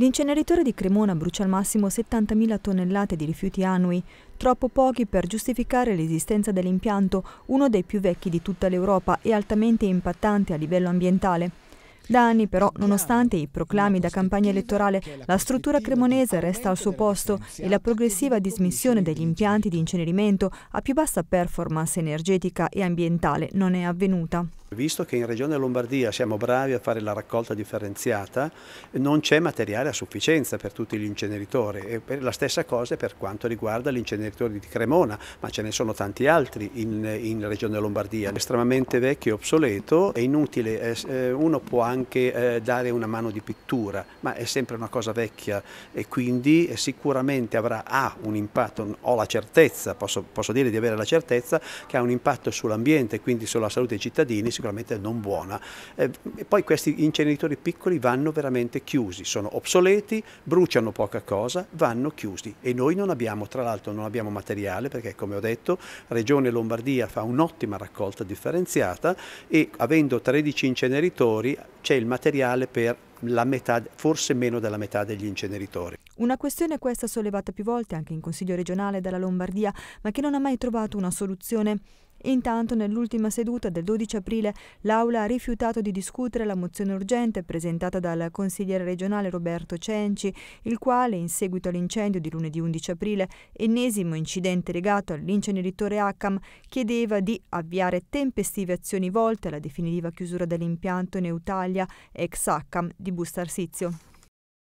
L'inceneritore di Cremona brucia al massimo 70.000 tonnellate di rifiuti annui, troppo pochi per giustificare l'esistenza dell'impianto, uno dei più vecchi di tutta l'Europa e altamente impattante a livello ambientale. Da anni però, nonostante i proclami da campagna elettorale, la struttura cremonese resta al suo posto e la progressiva dismissione degli impianti di incenerimento a più bassa performance energetica e ambientale non è avvenuta. Visto che in Regione Lombardia siamo bravi a fare la raccolta differenziata, non c'è materiale a sufficienza per tutti gli inceneritori e la stessa cosa per quanto riguarda l'inceneritore di Cremona, ma ce ne sono tanti altri in, in Regione Lombardia. È estremamente vecchio e obsoleto, è inutile, eh, uno può anche eh, dare una mano di pittura, ma è sempre una cosa vecchia e quindi eh, sicuramente avrà ah, un impatto, ho la certezza, posso, posso dire di avere la certezza, che ha un impatto sull'ambiente, e quindi sulla salute dei cittadini, sicuramente non buona. Eh, poi questi inceneritori piccoli vanno veramente chiusi, sono obsoleti, bruciano poca cosa, vanno chiusi e noi non abbiamo, tra l'altro non abbiamo materiale perché come ho detto Regione Lombardia fa un'ottima raccolta differenziata e avendo 13 inceneritori c'è il materiale per la metà, forse meno della metà degli inceneritori. Una questione questa sollevata più volte anche in Consiglio regionale dalla Lombardia, ma che non ha mai trovato una soluzione. Intanto nell'ultima seduta del 12 aprile l'Aula ha rifiutato di discutere la mozione urgente presentata dal consigliere regionale Roberto Cenci, il quale, in seguito all'incendio di lunedì 11 aprile, ennesimo incidente legato all'inceneritore Hackam, chiedeva di avviare tempestive azioni volte alla definitiva chiusura dell'impianto in Eutalia ex Hackam di Bustarsizio.